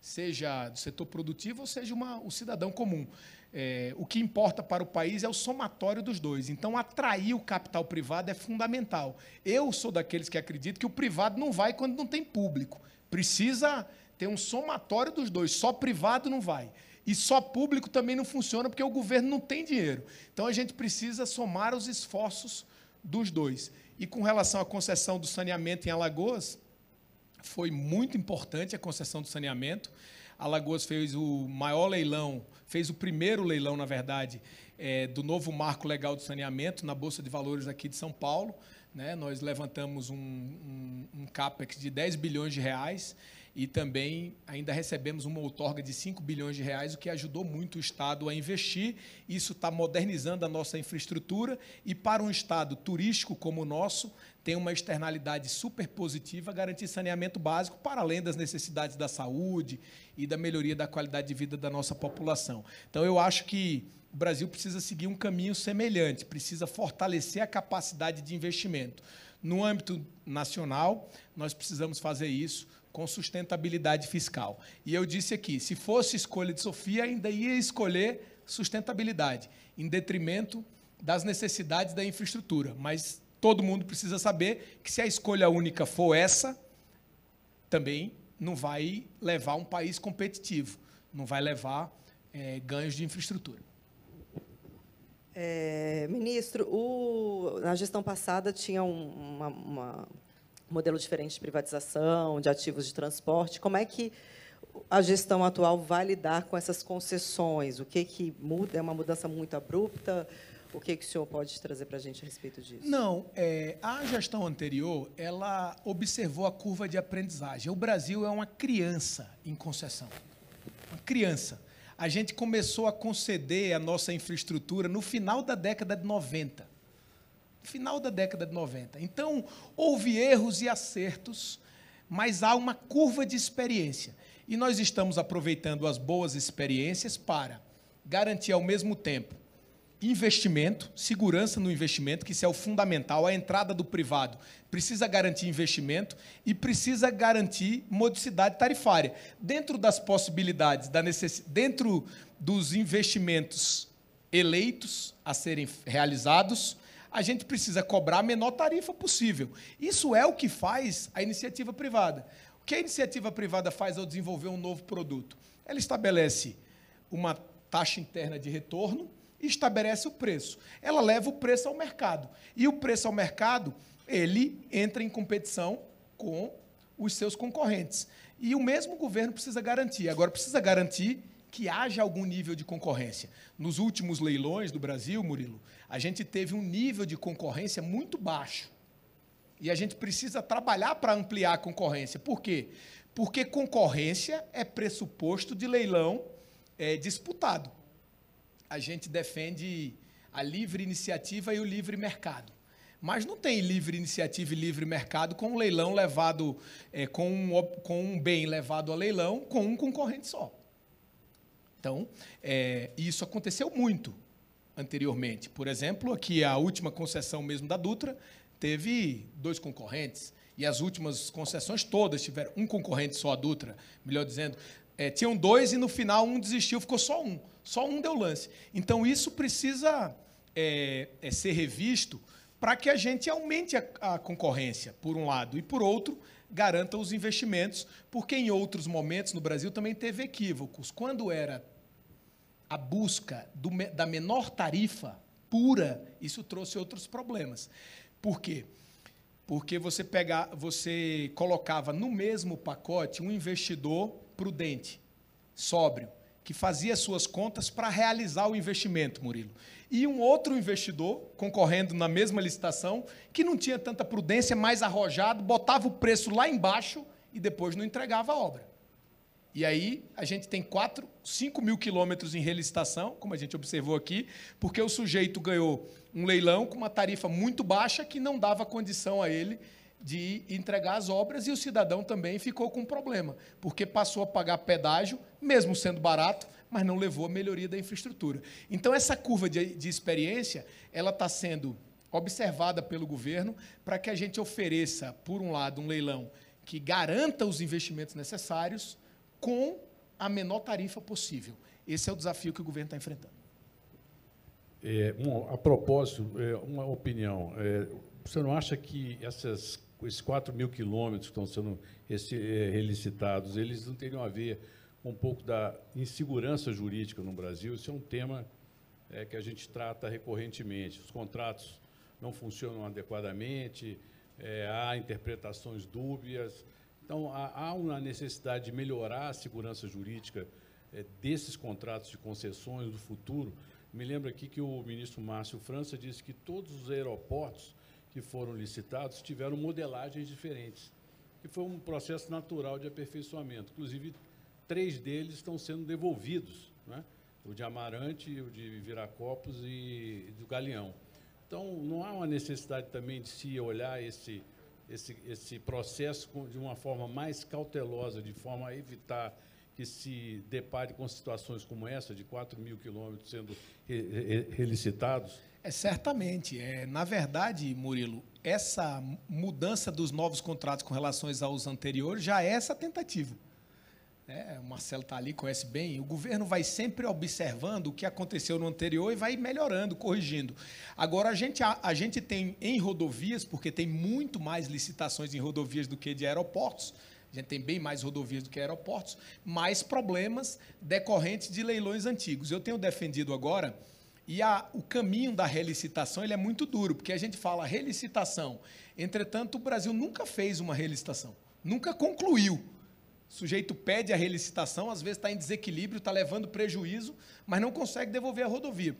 seja do setor produtivo ou seja uma, o cidadão comum. É, o que importa para o país é o somatório dos dois. Então, atrair o capital privado é fundamental. Eu sou daqueles que acreditam que o privado não vai quando não tem público. Precisa ter um somatório dos dois. Só privado não vai. E só público também não funciona porque o governo não tem dinheiro. Então, a gente precisa somar os esforços dos dois. E com relação à concessão do saneamento em Alagoas, foi muito importante a concessão do saneamento. Alagoas fez o maior leilão, fez o primeiro leilão, na verdade, é, do novo marco legal de saneamento na Bolsa de Valores aqui de São Paulo. Né? Nós levantamos um, um, um CAPEX de 10 bilhões de reais e também ainda recebemos uma outorga de 5 bilhões de reais, o que ajudou muito o Estado a investir. Isso está modernizando a nossa infraestrutura e para um Estado turístico como o nosso, tem uma externalidade super positiva, garantir saneamento básico para além das necessidades da saúde e da melhoria da qualidade de vida da nossa população. Então eu acho que o Brasil precisa seguir um caminho semelhante, precisa fortalecer a capacidade de investimento. No âmbito nacional, nós precisamos fazer isso com sustentabilidade fiscal. E eu disse aqui, se fosse escolha de Sofia, ainda ia escolher sustentabilidade, em detrimento das necessidades da infraestrutura. Mas todo mundo precisa saber que se a escolha única for essa, também não vai levar um país competitivo, não vai levar é, ganhos de infraestrutura. É, ministro, o, na gestão passada tinha uma, uma, modelo diferente de privatização, de ativos de transporte. Como é que a gestão atual vai lidar com essas concessões? O que, que muda? É uma mudança muito abrupta? O que, que o senhor pode trazer para a gente a respeito disso? Não, é, a gestão anterior, ela observou a curva de aprendizagem. O Brasil é uma criança em concessão. Uma criança. A gente começou a conceder a nossa infraestrutura no final da década de 90 final da década de 90. Então, houve erros e acertos, mas há uma curva de experiência. E nós estamos aproveitando as boas experiências para garantir ao mesmo tempo investimento, segurança no investimento, que isso é o fundamental. A entrada do privado precisa garantir investimento e precisa garantir modicidade tarifária. Dentro das possibilidades, da necess... dentro dos investimentos eleitos a serem realizados, a gente precisa cobrar a menor tarifa possível. Isso é o que faz a iniciativa privada. O que a iniciativa privada faz ao desenvolver um novo produto? Ela estabelece uma taxa interna de retorno e estabelece o preço. Ela leva o preço ao mercado. E o preço ao mercado, ele entra em competição com os seus concorrentes. E o mesmo governo precisa garantir. Agora, precisa garantir que haja algum nível de concorrência. Nos últimos leilões do Brasil, Murilo, a gente teve um nível de concorrência muito baixo. E a gente precisa trabalhar para ampliar a concorrência. Por quê? Porque concorrência é pressuposto de leilão é, disputado. A gente defende a livre iniciativa e o livre mercado. Mas não tem livre iniciativa e livre mercado com um leilão levado, é, com, um, com um bem levado a leilão com um concorrente só. Então, é, isso aconteceu muito anteriormente. Por exemplo, aqui a última concessão mesmo da Dutra teve dois concorrentes e as últimas concessões todas tiveram um concorrente só a Dutra, melhor dizendo, é, tinham dois e no final um desistiu, ficou só um, só um deu lance. Então isso precisa é, é ser revisto para que a gente aumente a, a concorrência, por um lado, e por outro garanta os investimentos, porque em outros momentos no Brasil também teve equívocos. Quando era a busca do, da menor tarifa pura, isso trouxe outros problemas. Por quê? Porque você, pega, você colocava no mesmo pacote um investidor prudente, sóbrio, que fazia suas contas para realizar o investimento, Murilo. E um outro investidor, concorrendo na mesma licitação, que não tinha tanta prudência, mais arrojado, botava o preço lá embaixo e depois não entregava a obra. E aí a gente tem 4, 5 mil quilômetros em relicitação, como a gente observou aqui, porque o sujeito ganhou um leilão com uma tarifa muito baixa que não dava condição a ele de entregar as obras e o cidadão também ficou com um problema, porque passou a pagar pedágio, mesmo sendo barato, mas não levou a melhoria da infraestrutura. Então essa curva de, de experiência, ela está sendo observada pelo governo para que a gente ofereça, por um lado, um leilão que garanta os investimentos necessários com a menor tarifa possível. Esse é o desafio que o governo está enfrentando. É, um, a propósito, é, uma opinião. É, você não acha que essas, esses 4 mil quilômetros que estão sendo esse, é, relicitados, eles não teriam a ver com um pouco da insegurança jurídica no Brasil? Isso é um tema é, que a gente trata recorrentemente. Os contratos não funcionam adequadamente, é, há interpretações dúbias, então, há, há uma necessidade de melhorar a segurança jurídica é, desses contratos de concessões do futuro. Me lembro aqui que o ministro Márcio França disse que todos os aeroportos que foram licitados tiveram modelagens diferentes, que foi um processo natural de aperfeiçoamento. Inclusive, três deles estão sendo devolvidos, né? o de Amarante, o de Viracopos e do Galeão. Então, não há uma necessidade também de se olhar esse, esse, esse processo de uma forma mais cautelosa, de forma a evitar que se depare com situações como essa, de 4 mil quilômetros sendo relicitados? É, certamente. É, na verdade, Murilo, essa mudança dos novos contratos com relação aos anteriores já é essa tentativa né? o Marcelo está ali, conhece bem, o governo vai sempre observando o que aconteceu no anterior e vai melhorando, corrigindo. Agora, a gente, a, a gente tem em rodovias, porque tem muito mais licitações em rodovias do que de aeroportos, a gente tem bem mais rodovias do que aeroportos, mais problemas decorrentes de leilões antigos. Eu tenho defendido agora, e a, o caminho da relicitação ele é muito duro, porque a gente fala relicitação. Entretanto, o Brasil nunca fez uma relicitação, nunca concluiu o sujeito pede a relicitação, às vezes está em desequilíbrio, está levando prejuízo, mas não consegue devolver a rodovia.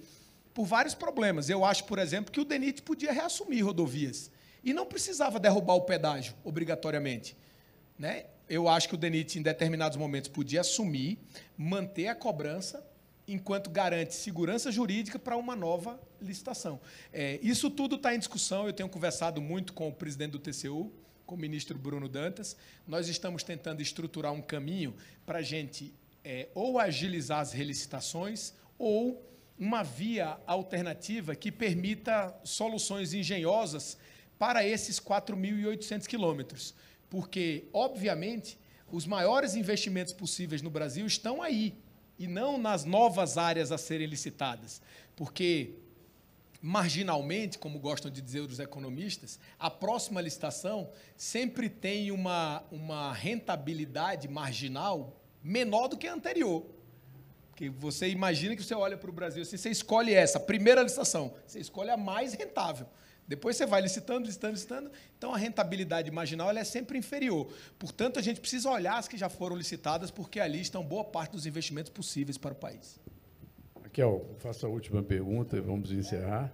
Por vários problemas. Eu acho, por exemplo, que o DENIT podia reassumir rodovias. E não precisava derrubar o pedágio, obrigatoriamente. Né? Eu acho que o DENIT, em determinados momentos, podia assumir, manter a cobrança, enquanto garante segurança jurídica para uma nova licitação. É, isso tudo está em discussão, eu tenho conversado muito com o presidente do TCU, com o ministro Bruno Dantas, nós estamos tentando estruturar um caminho para a gente é, ou agilizar as relicitações ou uma via alternativa que permita soluções engenhosas para esses 4.800 quilômetros. Porque, obviamente, os maiores investimentos possíveis no Brasil estão aí e não nas novas áreas a serem licitadas. Porque marginalmente, como gostam de dizer os economistas, a próxima licitação sempre tem uma, uma rentabilidade marginal menor do que a anterior. Porque você imagina que você olha para o Brasil assim, você escolhe essa, primeira licitação, você escolhe a mais rentável. Depois você vai licitando, licitando, licitando. Então a rentabilidade marginal é sempre inferior. Portanto, a gente precisa olhar as que já foram licitadas, porque ali estão boa parte dos investimentos possíveis para o país. Raquel, faça a última pergunta e vamos encerrar.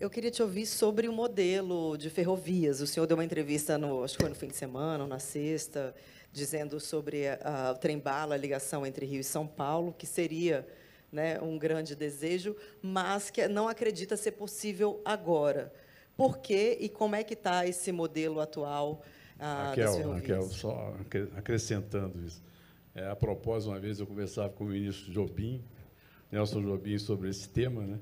Eu queria te ouvir sobre o modelo de ferrovias. O senhor deu uma entrevista, no, acho que foi no fim de semana, ou na sexta, dizendo sobre o trem-bala, a ligação entre Rio e São Paulo, que seria né, um grande desejo, mas que não acredita ser possível agora. Por quê e como é que está esse modelo atual ah, Raquel, Raquel, só acrescentando isso. É, a propósito, uma vez eu conversava com o ministro Jobim, Nelson Jobim, sobre esse tema, né?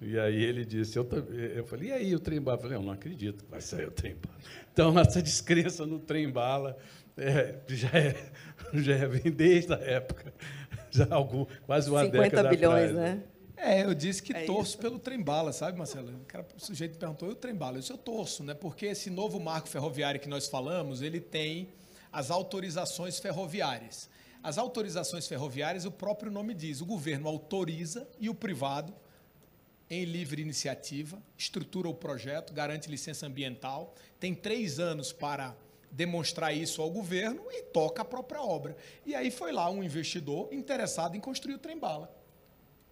E aí ele disse, eu, eh, eu falei, e aí o trem-bala? Eu falei, eu não acredito que vai sair o trem-bala. Então, essa descrença no trem-bala é, já, é, já é vem desde a época, já algum, quase uma 50 década 50 bilhões, atrás. Né? né? É, eu disse que é torço isso. pelo trem-bala, sabe, Marcelo? O, cara, o sujeito perguntou, e o trem-bala? Eu disse, eu torço, né? Porque esse novo marco ferroviário que nós falamos, ele tem as autorizações ferroviárias. As autorizações ferroviárias, o próprio nome diz, o governo autoriza e o privado, em livre iniciativa, estrutura o projeto, garante licença ambiental, tem três anos para demonstrar isso ao governo e toca a própria obra. E aí foi lá um investidor interessado em construir o trem-bala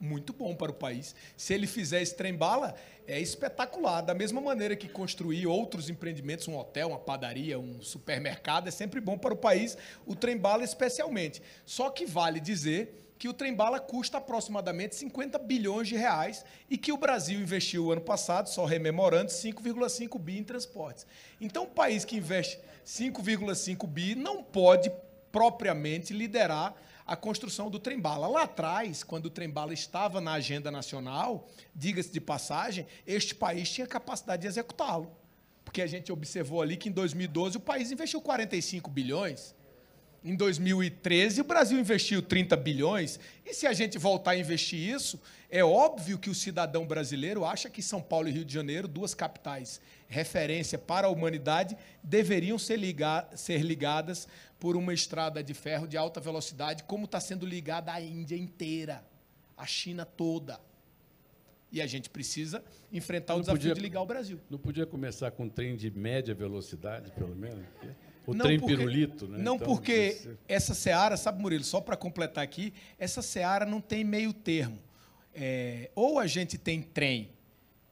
muito bom para o país. Se ele fizer esse trem-bala, é espetacular. Da mesma maneira que construir outros empreendimentos, um hotel, uma padaria, um supermercado, é sempre bom para o país, o trem-bala especialmente. Só que vale dizer que o trem-bala custa aproximadamente 50 bilhões de reais e que o Brasil investiu ano passado, só rememorando, 5,5 bi em transportes. Então, um país que investe 5,5 bi não pode propriamente liderar a construção do trem-bala. Lá atrás, quando o trem-bala estava na agenda nacional, diga-se de passagem, este país tinha capacidade de executá-lo. Porque a gente observou ali que em 2012 o país investiu 45 bilhões em 2013, o Brasil investiu 30 bilhões, e se a gente voltar a investir isso, é óbvio que o cidadão brasileiro acha que São Paulo e Rio de Janeiro, duas capitais referência para a humanidade, deveriam ser, ligar, ser ligadas por uma estrada de ferro de alta velocidade, como está sendo ligada a Índia inteira, a China toda. E a gente precisa enfrentar o desafio podia, de ligar o Brasil. Não podia começar com um trem de média velocidade, pelo menos? Porque... O não trem porque, pirulito, né? Não então, porque você... É- essa seara, sabe, Murilo, só para completar aqui, essa seara não tem meio termo. É, ou a gente tem trem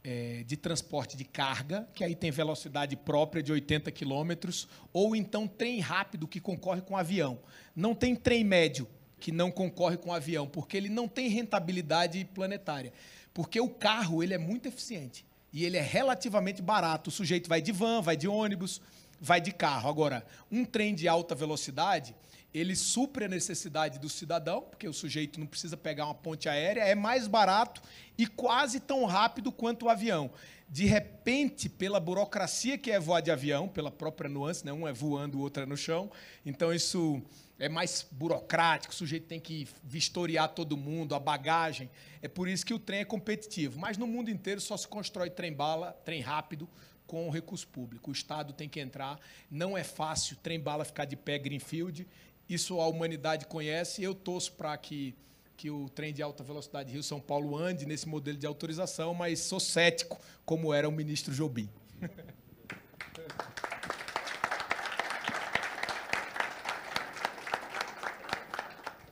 é, de transporte de carga, que aí tem velocidade própria de 80 quilômetros, ou então trem rápido que concorre com avião. Não tem trem médio que não concorre com avião, porque ele não tem rentabilidade planetária. Porque o carro ele é muito eficiente e ele é relativamente barato. O sujeito vai de van, vai de ônibus, vai de carro. Agora, um trem de alta velocidade, ele supre a necessidade do cidadão, porque o sujeito não precisa pegar uma ponte aérea, é mais barato e quase tão rápido quanto o avião. De repente, pela burocracia que é voar de avião, pela própria nuance, né? um é voando, o outro é no chão, então isso é mais burocrático, o sujeito tem que vistoriar todo mundo, a bagagem. É por isso que o trem é competitivo. Mas no mundo inteiro só se constrói trem bala, trem rápido, com o recurso público. O Estado tem que entrar. Não é fácil trem-bala ficar de pé Greenfield. Isso a humanidade conhece. Eu torço para que, que o trem de alta velocidade Rio-São Paulo ande nesse modelo de autorização, mas sou cético, como era o ministro Jobim.